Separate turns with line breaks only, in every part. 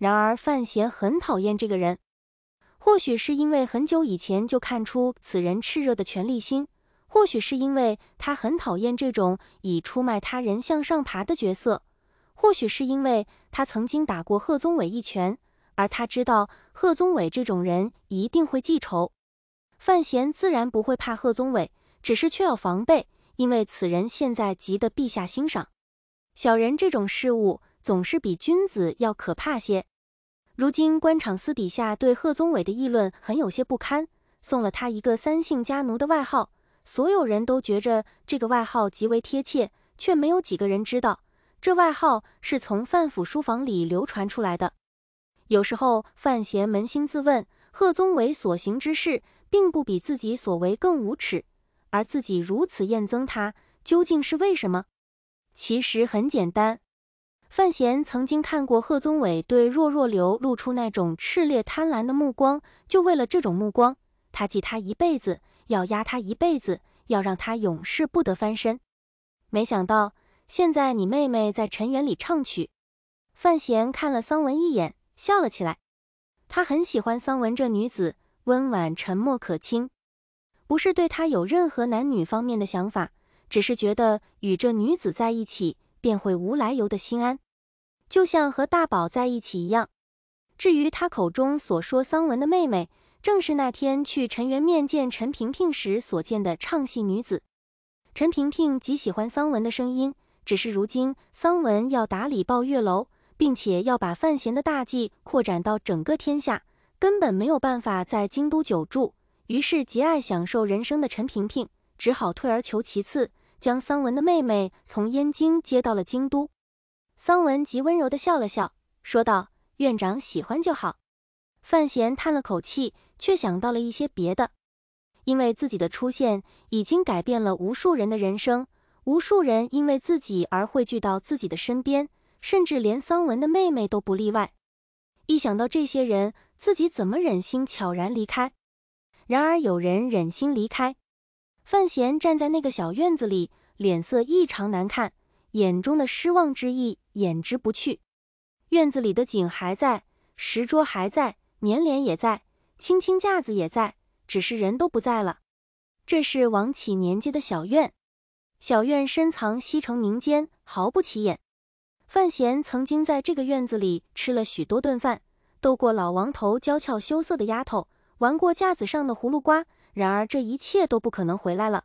然而范闲很讨厌这个人，或许是因为很久以前就看出此人炽热的权力心，或许是因为他很讨厌这种以出卖他人向上爬的角色，或许是因为他曾经打过贺宗伟一拳，而他知道贺宗伟这种人一定会记仇。范闲自然不会怕贺宗伟，只是却要防备，因为此人现在急得陛下欣赏小人这种事物总是比君子要可怕些。如今官场私底下对贺宗伟的议论很有些不堪，送了他一个三姓家奴的外号，所有人都觉着这个外号极为贴切，却没有几个人知道这外号是从范府书房里流传出来的。有时候范闲扪心自问，贺宗伟所行之事，并不比自己所为更无耻，而自己如此厌憎他，究竟是为什么？其实很简单。范闲曾经看过贺宗伟对若若流露出那种炽烈贪婪的目光，就为了这种目光，他记他一辈子，要压他一辈子，要让他永世不得翻身。没想到现在你妹妹在陈园里唱曲。范闲看了桑文一眼，笑了起来。他很喜欢桑文这女子，温婉、沉默、可亲，不是对她有任何男女方面的想法，只是觉得与这女子在一起。便会无来由的心安，就像和大宝在一起一样。至于他口中所说桑文的妹妹，正是那天去陈元面见陈萍萍时所见的唱戏女子。陈萍萍极喜欢桑文的声音，只是如今桑文要打理抱月楼，并且要把范闲的大计扩展到整个天下，根本没有办法在京都久住。于是，极爱享受人生的陈萍萍只好退而求其次。将桑文的妹妹从燕京接到了京都，桑文极温柔地笑了笑，说道：“院长喜欢就好。”范闲叹了口气，却想到了一些别的。因为自己的出现已经改变了无数人的人生，无数人因为自己而汇聚到自己的身边，甚至连桑文的妹妹都不例外。一想到这些人，自己怎么忍心悄然离开？然而，有人忍心离开。范闲站在那个小院子里，脸色异常难看，眼中的失望之意掩之不去。院子里的景还在，石桌还在，棉帘也在，青青架子也在，只是人都不在了。这是王启年纪的小院，小院深藏西城民间，毫不起眼。范闲曾经在这个院子里吃了许多顿饭，逗过老王头娇俏羞涩的丫头，玩过架子上的葫芦瓜。然而这一切都不可能回来了。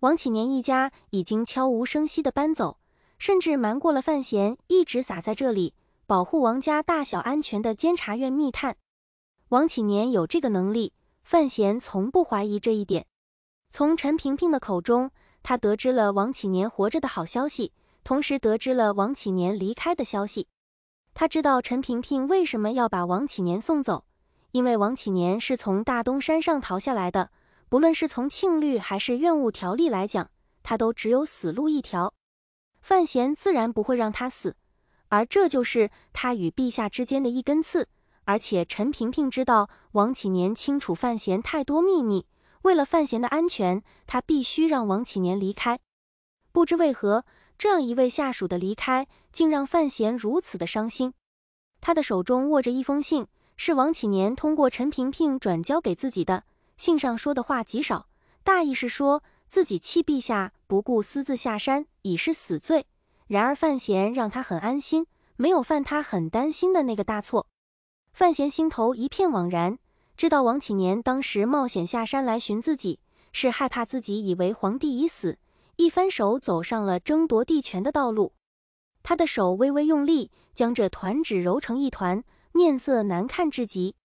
王启年一家已经悄无声息地搬走，甚至瞒过了范闲一直撒在这里保护王家大小安全的监察院密探。王启年有这个能力，范闲从不怀疑这一点。从陈萍萍的口中，他得知了王启年活着的好消息，同时得知了王启年离开的消息。他知道陈萍萍为什么要把王启年送走。因为王启年是从大东山上逃下来的，不论是从《庆律》还是《怨物条例》来讲，他都只有死路一条。范闲自然不会让他死，而这就是他与陛下之间的一根刺。而且陈萍萍知道王启年清楚范闲太多秘密，为了范闲的安全，他必须让王启年离开。不知为何，这样一位下属的离开，竟让范闲如此的伤心。他的手中握着一封信。是王启年通过陈萍萍转交给自己的信上说的话极少，大意是说自己弃陛下不顾私自下山已是死罪。然而范闲让他很安心，没有犯他很担心的那个大错。范闲心头一片惘然，知道王启年当时冒险下山来寻自己，是害怕自己以为皇帝已死，一翻手走上了争夺帝权的道路。他的手微微用力，将这团纸揉成一团。面色难看至极，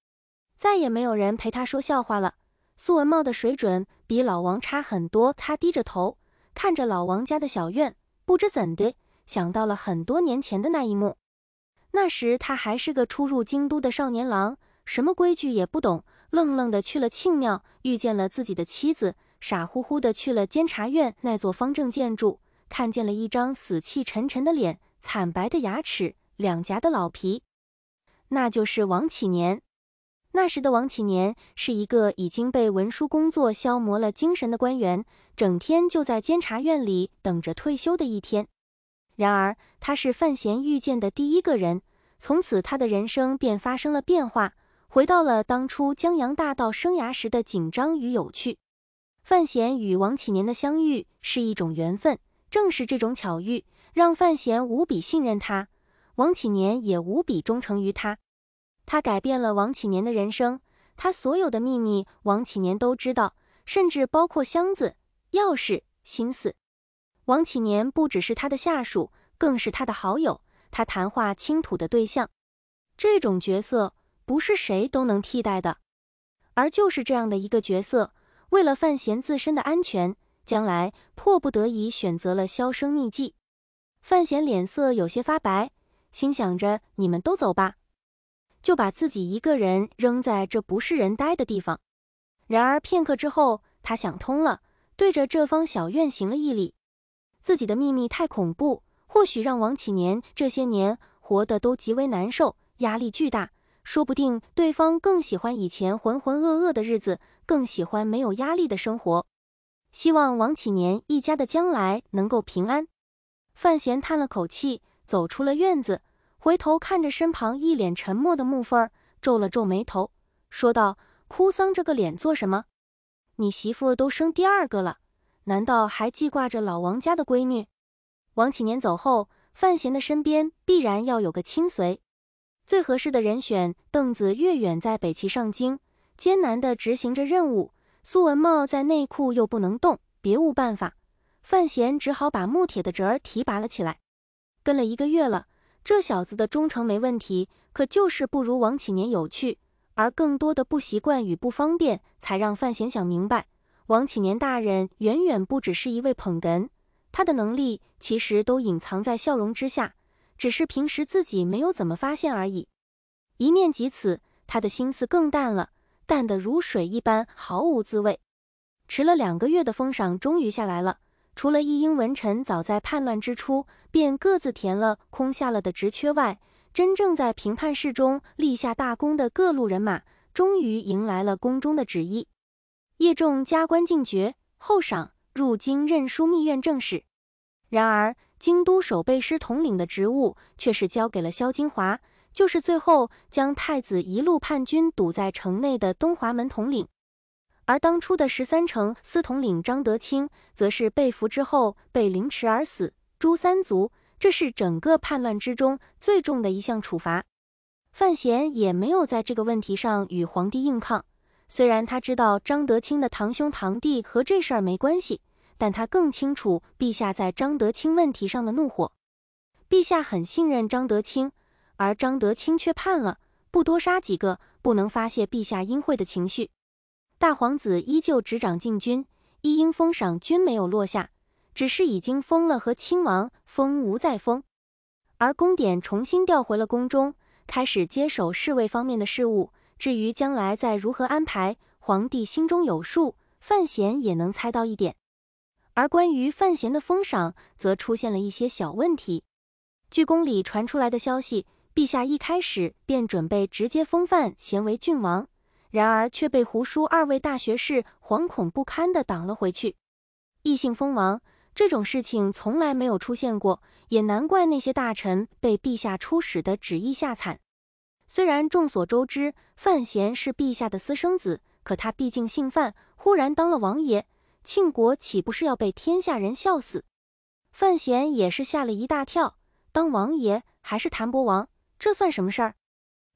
再也没有人陪他说笑话了。苏文茂的水准比老王差很多，他低着头看着老王家的小院，不知怎的想到了很多年前的那一幕。那时他还是个初入京都的少年郎，什么规矩也不懂，愣愣的去了庆庙，遇见了自己的妻子，傻乎乎的去了监察院那座方正建筑，看见了一张死气沉沉的脸，惨白的牙齿，两颊的老皮。那就是王启年。那时的王启年是一个已经被文书工作消磨了精神的官员，整天就在监察院里等着退休的一天。然而，他是范闲遇见的第一个人，从此他的人生便发生了变化，回到了当初江洋大盗生涯时的紧张与有趣。范闲与王启年的相遇是一种缘分，正是这种巧遇让范闲无比信任他。王启年也无比忠诚于他，他改变了王启年的人生，他所有的秘密王启年都知道，甚至包括箱子、钥匙、心思。王启年不只是他的下属，更是他的好友，他谈话倾吐的对象。这种角色不是谁都能替代的，而就是这样的一个角色，为了范闲自身的安全，将来迫不得已选择了销声匿迹。范闲脸色有些发白。心想着你们都走吧，就把自己一个人扔在这不是人待的地方。然而片刻之后，他想通了，对着这方小院行了一礼。自己的秘密太恐怖，或许让王启年这些年活得都极为难受，压力巨大。说不定对方更喜欢以前浑浑噩噩的日子，更喜欢没有压力的生活。希望王启年一家的将来能够平安。范闲叹了口气。走出了院子，回头看着身旁一脸沉默的木凤，儿，皱了皱眉头，说道：“哭丧着个脸做什么？你媳妇都生第二个了，难道还记挂着老王家的闺女？”王启年走后，范闲的身边必然要有个亲随，最合适的人选。邓子越远在北齐上京，艰难地执行着任务。苏文茂在内库又不能动，别无办法，范闲只好把木铁的侄儿提拔了起来。跟了一个月了，这小子的忠诚没问题，可就是不如王启年有趣。而更多的不习惯与不方便，才让范闲想明白，王启年大人远远不只是一位捧哏，他的能力其实都隐藏在笑容之下，只是平时自己没有怎么发现而已。一念及此，他的心思更淡了，淡得如水一般，毫无滋味。迟了两个月的封赏终于下来了。除了一应文臣早在叛乱之初便各自填了空下了的职缺外，真正在平叛室中立下大功的各路人马，终于迎来了宫中的旨意，叶仲加官进爵，后赏入京任枢密院正事。然而，京都守备师统领的职务却是交给了萧金华，就是最后将太子一路叛军堵在城内的东华门统领。而当初的十三城司统领张德清，则是被俘之后被凌迟而死。诛三族，这是整个叛乱之中最重的一项处罚。范闲也没有在这个问题上与皇帝硬抗。虽然他知道张德清的堂兄堂弟和这事儿没关系，但他更清楚陛下在张德清问题上的怒火。陛下很信任张德清，而张德清却叛了，不多杀几个，不能发泄陛下阴晦的情绪。大皇子依旧执掌禁军，一应封赏均没有落下，只是已经封了和亲王，封无再封。而宫典重新调回了宫中，开始接手侍卫方面的事务。至于将来再如何安排，皇帝心中有数，范闲也能猜到一点。而关于范闲的封赏，则出现了一些小问题。据宫里传出来的消息，陛下一开始便准备直接封范闲为郡王。然而却被胡叔二位大学士惶恐不堪地挡了回去。异姓封王这种事情从来没有出现过，也难怪那些大臣被陛下出使的旨意吓惨。虽然众所周知，范闲是陛下的私生子，可他毕竟姓范，忽然当了王爷，庆国岂不是要被天下人笑死？范闲也是吓了一大跳，当王爷还是谭伯王，这算什么事儿？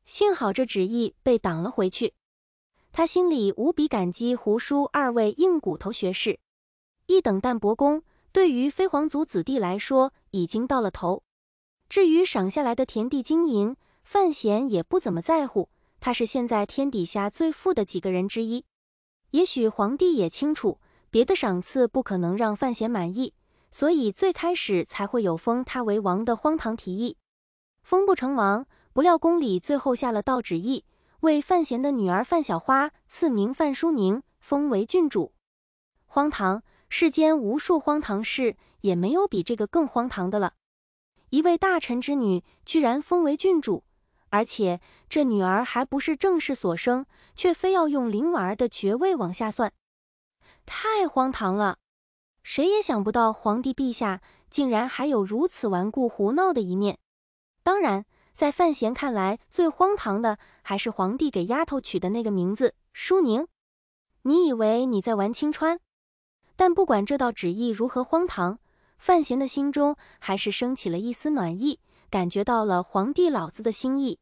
幸好这旨意被挡了回去。他心里无比感激胡叔二位硬骨头学士，一等淡泊宫对于非皇族子弟来说已经到了头。至于赏下来的田地金银，范闲也不怎么在乎。他是现在天底下最富的几个人之一。也许皇帝也清楚，别的赏赐不可能让范闲满意，所以最开始才会有封他为王的荒唐提议。封不成王，不料宫里最后下了道旨意。为范闲的女儿范小花赐名范淑宁，封为郡主。荒唐！世间无数荒唐事，也没有比这个更荒唐的了。一位大臣之女居然封为郡主，而且这女儿还不是正室所生，却非要用林婉儿的爵位往下算，太荒唐了。谁也想不到，皇帝陛下竟然还有如此顽固胡闹的一面。当然。在范闲看来，最荒唐的还是皇帝给丫头取的那个名字舒宁。你以为你在玩青川，但不管这道旨意如何荒唐，范闲的心中还是升起了一丝暖意，感觉到了皇帝老子的心意。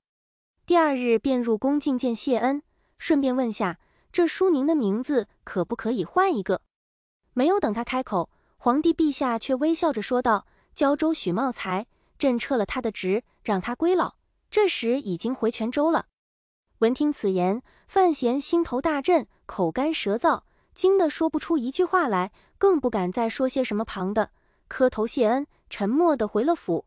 第二日便入宫觐见谢恩，顺便问下这舒宁的名字可不可以换一个。没有等他开口，皇帝陛下却微笑着说道：“胶州许茂才，朕撤了他的职。”让他归老，这时已经回泉州了。闻听此言，范闲心头大震，口干舌燥，惊得说不出一句话来，更不敢再说些什么旁的，磕头谢恩，沉默地回了府。